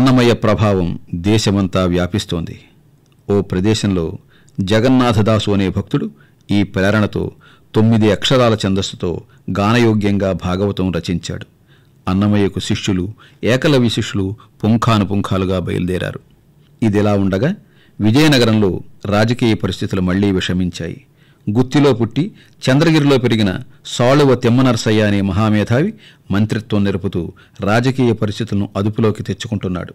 అన్నమయ్య ప్రభావం దేశమంతా వ్యాపిస్తోంది ఓ ప్రదేశంలో జగన్నాథదాసు అనే భక్తుడు ఈ ప్రేరణతో తొమ్మిది అక్షరాల ఛందస్సుతో గానయోగ్యంగా భాగవతం రచించాడు అన్నమయ్యకు శిష్యులు ఏకలవి శిష్యులు పుంఖాను పుంఖాలుగా బయలుదేరారు ఇదిలా ఉండగా విజయనగరంలో రాజకీయ పరిస్థితులు మళ్లీ విషమించాయి గుత్తిలో పుట్టి చంద్రగిరిలో పెరిగిన సాళువ తిమ్మనరసయ్య అనే మహామేధావి మంత్రిత్వం నిరుపుతూ రాజకీయ పరిస్థితులను అదుపులోకి తెచ్చుకుంటున్నాడు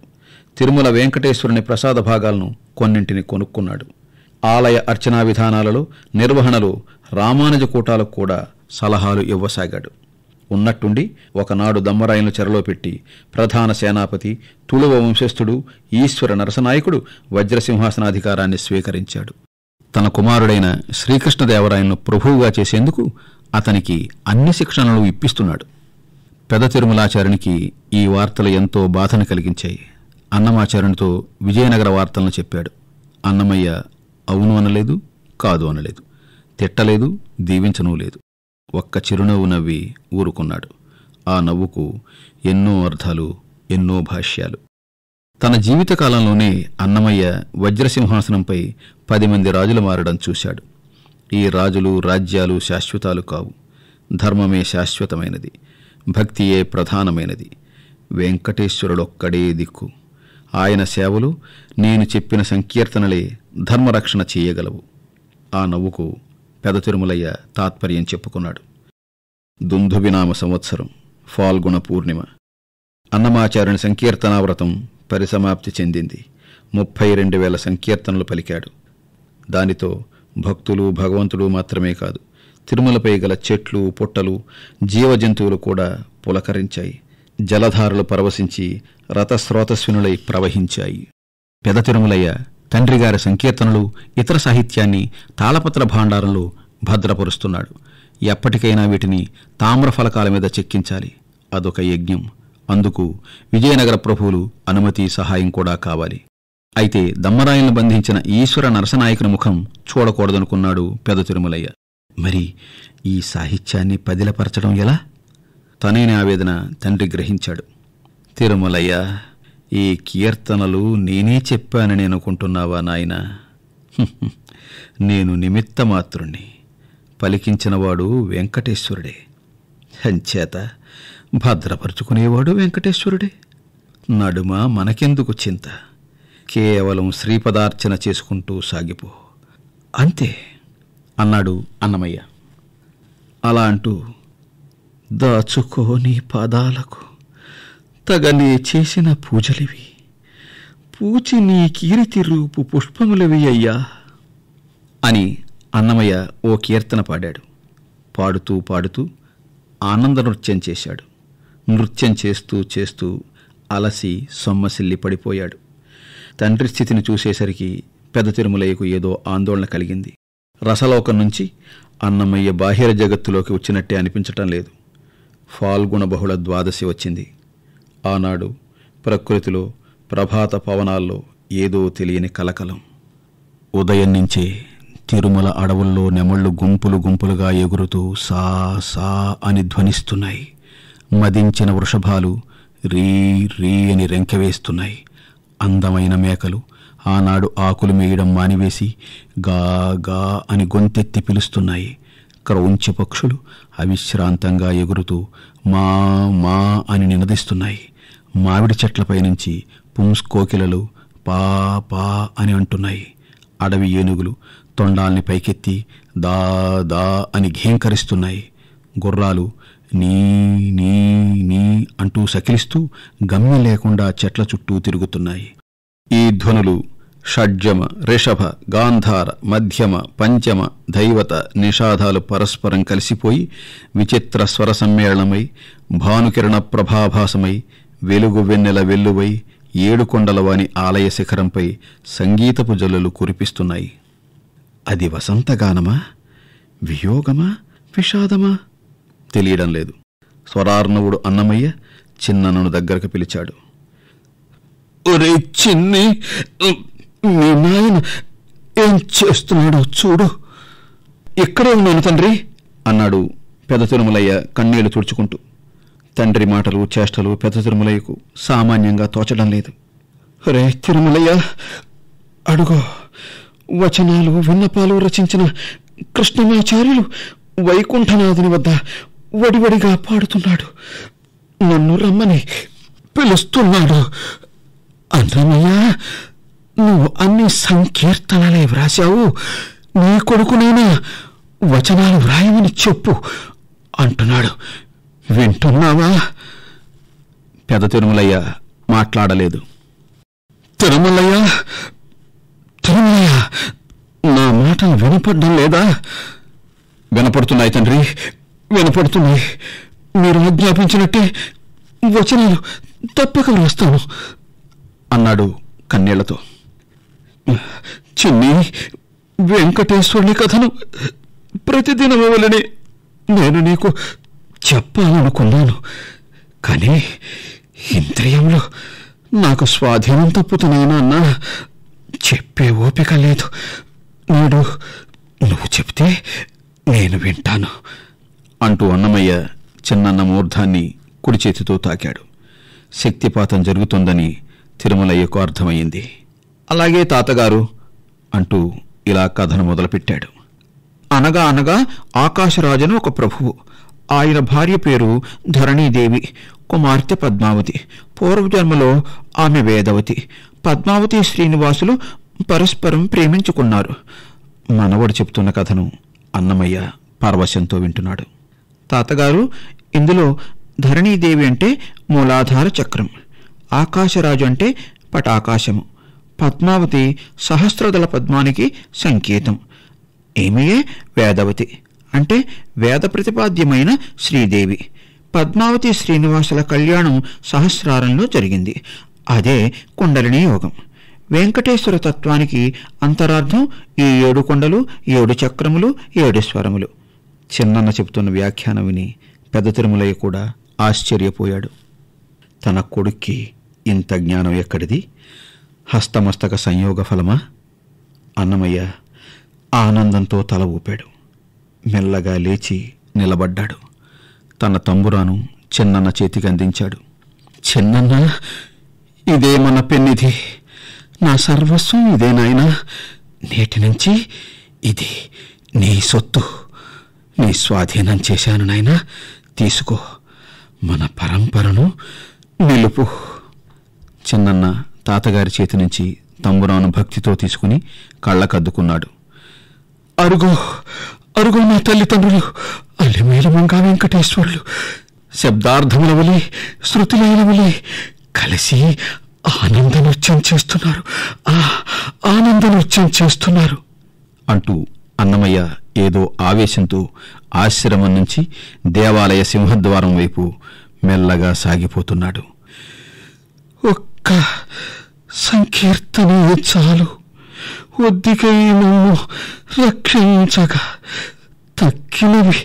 తిరుమల వెంకటేశ్వరుని ప్రసాద భాగాలను కొన్నింటిని కొనుక్కున్నాడు ఆలయ అర్చనా విధానాలలో నిర్వహణలో రామానుజ కూటాలకు కూడా సలహాలు ఇవ్వసాగాడు ఉన్నట్టుండి ఒకనాడు దమ్మరాయను చెరలో పెట్టి ప్రధాన సేనాపతి తుళువ వంశస్థుడు ఈశ్వర నరసనాయకుడు వజ్రసింహాసనాధికారాన్ని స్వీకరించాడు తన కుమారుడైన శ్రీకృష్ణదేవరాయను ప్రభువుగా చేసేందుకు అతనికి అన్ని శిక్షణలు ఇప్పిస్తున్నాడు పెద తిరుమలాచార్యునికి ఈ వార్తలు ఎంతో బాధను కలిగించాయి అన్నమాచార్యునితో విజయనగర వార్తలను చెప్పాడు అన్నమయ్య అవును అనలేదు కాదు అనలేదు తిట్టలేదు దీవించనూ లేదు ఒక్క చిరునవ్వు నవ్వి ఊరుకున్నాడు ఆ నవ్వుకు ఎన్నో అర్థాలు ఎన్నో భాష్యాలు తన జీవితకాలంలోనే అన్నమయ్య వజ్రసింహాసనంపై పది మంది రాజులు మారడం చూశాడు ఈ రాజులు రాజ్యాలు శాశ్వతాలు కావు ధర్మమే శాశ్వతమైనది భక్తియే ప్రధానమైనది వెంకటేశ్వరుడొక్కడే దిక్కు ఆయన సేవలు నేను చెప్పిన సంకీర్తనలే ధర్మరక్షణ చేయగలవు ఆ నవ్వుకు తిరుమలయ్య తాత్పర్యం చెప్పుకున్నాడు దుంధుభినామ సంవత్సరం ఫాల్గుణ పూర్ణిమ అన్నమాచారుని సంకీర్తనావ్రతం పరిసమాప్తి చెందింది ముప్పై రెండు వేల సంకీర్తనలు పలికాడు దానితో భక్తులు భగవంతుడు మాత్రమే కాదు తిరుమలపై గల చెట్లు పుట్టలు జీవజంతువులు కూడా పులకరించాయి జలధారలు పరవశించి రథస్రోతస్వినులై ప్రవహించాయి పెద తిరుమలయ్య తండ్రిగారి సంకీర్తనలు ఇతర సాహిత్యాన్ని తాళపత్ర భాండారంలో భద్రపరుస్తున్నాడు ఎప్పటికైనా వీటిని తామ్రఫలకాల మీద చెక్కించాలి అదొక యజ్ఞం అందుకు విజయనగర ప్రభువులు అనుమతి సహాయం కూడా కావాలి అయితే దమ్మరాయలను బంధించిన ఈశ్వర నరసనాయకుని ముఖం చూడకూడదనుకున్నాడు పెద తిరుమలయ్య మరి ఈ సాహిత్యాన్ని పదిలపరచడం ఎలా తనైన ఆవేదన తండ్రి గ్రహించాడు తిరుమలయ్య ఈ కీర్తనలు నేనే చెప్పానని అనుకుంటున్నావా నాయన నేను నిమిత్త మాత్రుణ్ణి పలికించినవాడు వెంకటేశ్వరుడే అంచేత భద్రపరుచుకునేవాడు వెంకటేశ్వరుడే నడుమ మనకెందుకు చింత కేవలం శ్రీపదార్చన చేసుకుంటూ సాగిపో అంతే అన్నాడు అన్నమయ్య అలా అంటూ దాచుకోని పాదాలకు తగని చేసిన పూజలివి పూచి నీ కీర్తి రూపు పుష్పములవి అయ్యా అని అన్నమయ్య ఓ కీర్తన పాడాడు పాడుతూ పాడుతూ ఆనంద నృత్యం చేశాడు నృత్యం చేస్తూ చేస్తూ అలసి సొమ్మసిల్లి పడిపోయాడు తండ్రి స్థితిని చూసేసరికి పెద్ద తిరుమలయ్యకు ఏదో ఆందోళన కలిగింది రసలోకం నుంచి అన్నమయ్య బాహ్య జగత్తులోకి వచ్చినట్టే అనిపించటం లేదు ఫాల్గుణ బహుళ ద్వాదశి వచ్చింది ఆనాడు ప్రకృతిలో ప్రభాత పవనాల్లో ఏదో తెలియని కలకలం ఉదయం నుంచే తిరుమల అడవుల్లో నెమళ్ళు గుంపులు గుంపులుగా ఎగురుతూ సా సా అని ధ్వనిస్తున్నాయి మదించిన వృషభాలు రీ రీ అని రెంకవేస్తున్నాయి అందమైన మేకలు ఆనాడు ఆకులు మేయడం మానివేసి గా గా అని గొంతెత్తి పిలుస్తున్నాయి క్రౌంచి పక్షులు అవిశ్రాంతంగా ఎగురుతూ మా మా అని నినదిస్తున్నాయి మామిడి చెట్లపై నుంచి పుంస్కోకిలలు పా పా అని అంటున్నాయి అడవి ఏనుగులు తొండాల్ని పైకెత్తి దా దా అని ఘీంకరిస్తున్నాయి గుర్రాలు నీ నీ నీ అంటూ సకిలిస్తూ గమ్యం లేకుండా చెట్ల చుట్టూ తిరుగుతున్నాయి ఈ ధ్వనులు షడ్జమ రిషభ గాంధార మధ్యమ పంచమ దైవత నిషాదాలు పరస్పరం కలిసిపోయి విచిత్ర స్వర సమ్మేళనమై భానుకిరణ ప్రభాభాసమై వెలుగు వెన్నెల వెల్లువై ఏడుకొండలవాని ఆలయ శిఖరంపై సంగీతపు జల్లులు కురిపిస్తున్నాయి అది వసంతగానమా వియోగమా విషాదమా తెలియడం లేదు స్వరార్ణవుడు అన్నమయ్య చిన్నను దగ్గరకు పిలిచాడు ఒరే చిన్ని మీ నాయన ఏం చేస్తున్నాడో చూడు ఎక్కడే ఉన్నాను తండ్రి అన్నాడు పెద్ద తిరుమలయ్య కన్నీళ్లు తుడుచుకుంటూ తండ్రి మాటలు చేష్టలు పెద్ద తిరుమలయ్యకు సామాన్యంగా తోచడం లేదు రే తిరుమలయ్య అడుగు వచనాలు విన్నపాలు రచించిన కృష్ణమాచార్యులు వైకుంఠనాథుని వద్ద వడివడిగా పాడుతున్నాడు నన్ను రమ్మని పిలుస్తున్నాడు అన్నమయ్యా నువ్వు అన్ని సంకీర్తనలే వ్రాశావు నీ కొడుకునైనా వచనాలు వ్రాయమని చెప్పు అంటున్నాడు వింటున్నావా పెద్ద తిరుమలయ్య మాట్లాడలేదు తిరుమలయ్య తిరుమలయ్య నా మాటలు వినపడడం లేదా వినపడుతున్నాయి తండ్రి వినపడుతున్నాయి మీరు ఆజ్ఞాపించినట్టే వచనాలు తప్పక వ్రాస్తాను అన్నాడు కన్నీళ్లతో చిన్ని వెంకటేశ్వరుని కథను ప్రతిదినం వలని నేను నీకు చెప్పాలనుకున్నాను కానీ ఇంద్రియంలో నాకు స్వాధీనం తప్పుతున్నాను అన్నా చెప్పే ఓపిక లేదు నేడు నువ్వు చెప్తే నేను వింటాను అంటూ అన్నమయ్య చిన్నన్న మూర్ధాన్ని కుడి చేతితో తాకాడు శక్తిపాతం జరుగుతుందని తిరుమలయ్యకు అర్థమయ్యింది అలాగే తాతగారు అంటూ ఇలా కథను మొదలుపెట్టాడు అనగా అనగా ఆకాశరాజును ఒక ప్రభువు ఆయన భార్య పేరు ధరణీదేవి కుమార్తె పద్మావతి పూర్వజన్మలో ఆమె వేదవతి పద్మావతి శ్రీనివాసులు పరస్పరం ప్రేమించుకున్నారు మనవడు చెప్తున్న కథను అన్నమయ్య పరవశంతో వింటున్నాడు తాతగారు ఇందులో ధరణీదేవి అంటే మూలాధార చక్రం ఆకాశరాజు అంటే పటాకాశము పద్మావతి సహస్రదళ పద్మానికి సంకేతం ఏమయే వేదవతి అంటే వేద ప్రతిపాద్యమైన శ్రీదేవి పద్మావతి శ్రీనివాసుల కళ్యాణం సహస్రారంలో జరిగింది అదే కుండలిని యోగం వెంకటేశ్వర తత్వానికి అంతరార్థం ఈ ఏడు కొండలు ఏడు చక్రములు ఏడు స్వరములు చిన్నన్న చెబుతున్న వ్యాఖ్యానం విని పెద్ద తిరుమలయ్య కూడా ఆశ్చర్యపోయాడు తన కొడుక్కి ఇంత జ్ఞానం ఎక్కడిది హస్తమస్తక సంయోగ ఫలమా అన్నమయ్య ఆనందంతో తల ఊపాడు మెల్లగా లేచి నిలబడ్డాడు తన తంబురాను చిన్నన్న చేతికి అందించాడు చిన్నన్న ఇదే మన పెన్నిధి నా సర్వస్వం ఇదే నాయనా నేటి నుంచి ఇది నీ సొత్తు నీ స్వాధీనం చేశాను నాయనా తీసుకో మన పరంపరను నిలుపు చిన్నన్న తాతగారి చేతి నుంచి తంబురాను భక్తితో తీసుకుని కళ్ళకద్దుకున్నాడు అరుగో అరుగో నా తల్లిదండ్రులు అల్లిమేలు మంగా వెంకటేశ్వరులు శబ్దార్థములవలే శృతిలైనవలే కలిసి ఆనంద నృత్యం చేస్తున్నారు ఆనంద నృత్యం చేస్తున్నారు అంటూ అన్నమయ్య ఏదో ఆవేశంతో ఆశ్రమం నుంచి దేవాలయ సింహద్వారం వైపు మెల్లగా సాగిపోతున్నాడు ఒక్క సంకీర్తన చాలు ఒద్దికై రక్షించగా తక్కినవి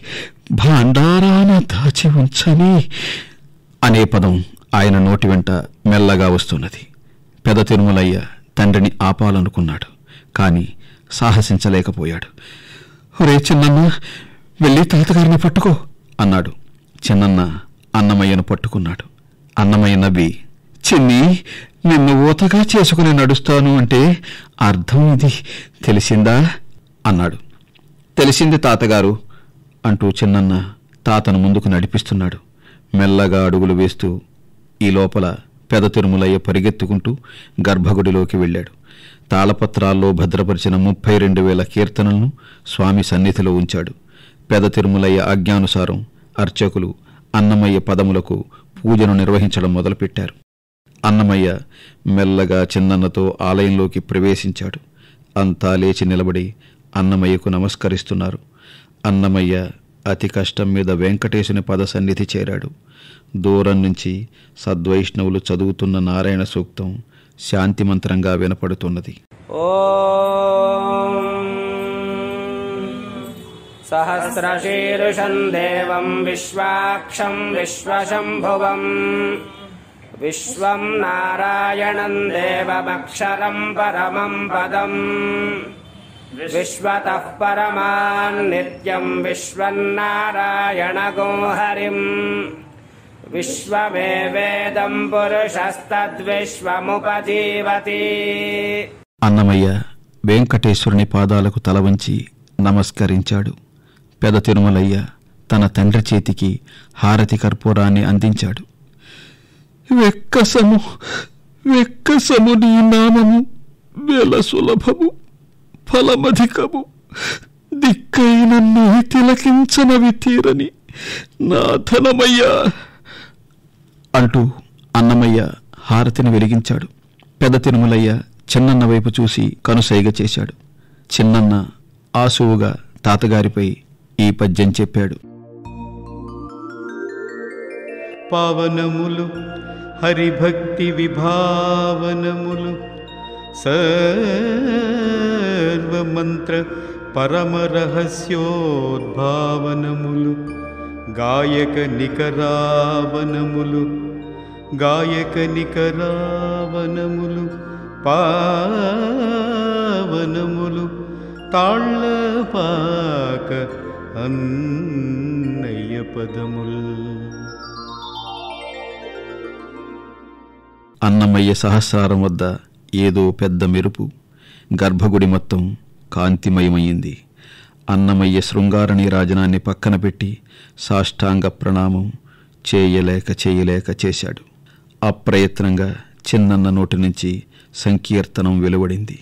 భాండారాన దాచి ఉంచని అనే పదం ఆయన నోటి వెంట మెల్లగా వస్తున్నది పెద తిరుమలయ్య తండ్రిని ఆపాలనుకున్నాడు కాని సాహసించలేకపోయాడు రే చిన్న వెళ్ళి తాతగారిని పట్టుకో అన్నాడు చిన్నన్న అన్నమయ్యను పట్టుకున్నాడు అన్నమయ్య నవ్వి చిన్ని నిన్ను ఊతగా చేసుకుని నడుస్తాను అంటే అర్థం ఇది తెలిసిందా అన్నాడు తెలిసింది తాతగారు అంటూ చిన్నన్న తాతను ముందుకు నడిపిస్తున్నాడు మెల్లగా అడుగులు వేస్తూ ఈ లోపల పెద తిరుమలయ్య పరిగెత్తుకుంటూ గర్భగుడిలోకి వెళ్ళాడు తాళపత్రాల్లో భద్రపరిచిన ముప్పై రెండు వేల కీర్తనలను స్వామి సన్నిధిలో ఉంచాడు పెద తిరుమలయ్య ఆజ్ఞానుసారం అర్చకులు అన్నమయ్య పదములకు పూజను నిర్వహించడం మొదలుపెట్టారు అన్నమయ్య మెల్లగా చిన్నన్నతో ఆలయంలోకి ప్రవేశించాడు అంతా లేచి నిలబడి అన్నమయ్యకు నమస్కరిస్తున్నారు అన్నమయ్య అతి కష్టం మీద వెంకటేశుని పద సన్నిధి చేరాడు దూరం నుంచి సద్వైష్ణవులు చదువుతున్న నారాయణ సూక్తం శాంతి మంత్రంగా వినపడుతున్నది ఓ सहस्रशीर्षम् देवम् विश्वाक्षम् विश्वशम्भुवम् विश्वम् नारायणम् देवमक्षरम् परमम् पदम् विश्वतः परमान्नित्यम् विश्वन्नारायणगो हरिम् విశ్వమేవేదం పురుషస్తద్విశ్వముపజీవతి అన్నమయ్య వెంకటేశ్వరుని పాదాలకు తల వంచి నమస్కరించాడు పెద తిరుమలయ్య తన తండ్రి చేతికి హారతి కర్పూరాన్ని అందించాడు వెక్కసము వెక్కసము నీ నామము వెల సులభము ఫలమధికము దిక్కైన నీ తిలకించనవి తీరని నా ధనమయ్యా అంటూ అన్నమయ్య హారతిని వెలిగించాడు పెద్ద తిరుమలయ్య చిన్నన్న వైపు చూసి కనుసైగ చేశాడు చిన్నన్న ఆసువుగా తాతగారిపై ఈ పద్యం చెప్పాడు పావనములు హరిభక్తి విభావనములు సర్వమంత్ర రహస్యోద్భావనములు గాయక నికరావనములు గాయక నికరావనములు పావనములు తాళ్ళ పాక అన్నయ్య పదముల్ అన్నమయ్య సహస్రారం వద్ద ఏదో పెద్ద మెరుపు గర్భగుడి మొత్తం కాంతిమయమయ్యింది అన్నమయ్య శృంగారణి రాజనాన్ని పక్కన పెట్టి సాష్టాంగ ప్రణామం చేయలేక చేయలేక చేశాడు అప్రయత్నంగా చిన్నన్న నోటి నుంచి సంకీర్తనం వెలువడింది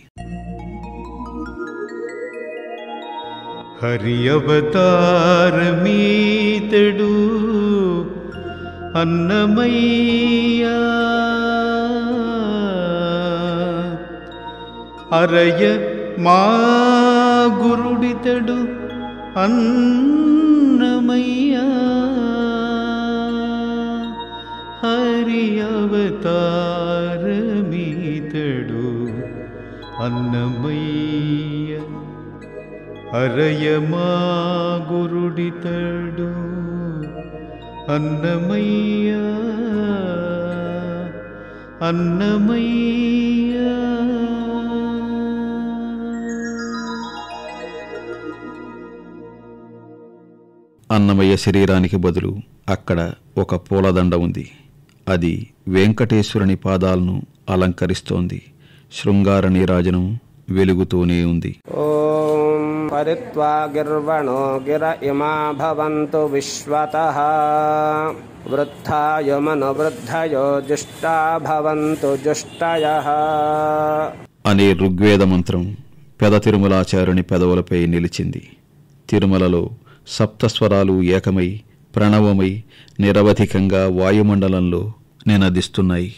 హరియవతారమీతడు అన్నమయ్యా అరయ మా గురుడితడు అన్నమయ్యా హరియవతారమీతడు అన్నమయ్యా అరయమా గురుడితడు అన్నమయ్యా అన్నమయ్యా అన్నమయ్య శరీరానికి బదులు అక్కడ ఒక పూలదండ ఉంది అది వెంకటేశ్వరుని పాదాలను అలంకరిస్తోంది శృంగార నీరాజనం వెలుగుతూనే ఉంది ఓ परित्वा గిర ఇమా इमा भवन्तु विश्वतः వృద్ధయో జుష్టా భవంతు జుష్టయ అనే ఋగ్వేద మంత్రం పెద తిరుమలాచారుని పెదవులపై నిలిచింది తిరుమలలో సప్తస్వరాలు ఏకమై ప్రణవమై నిరవధికంగా వాయుమండలంలో నినదిస్తున్నాయి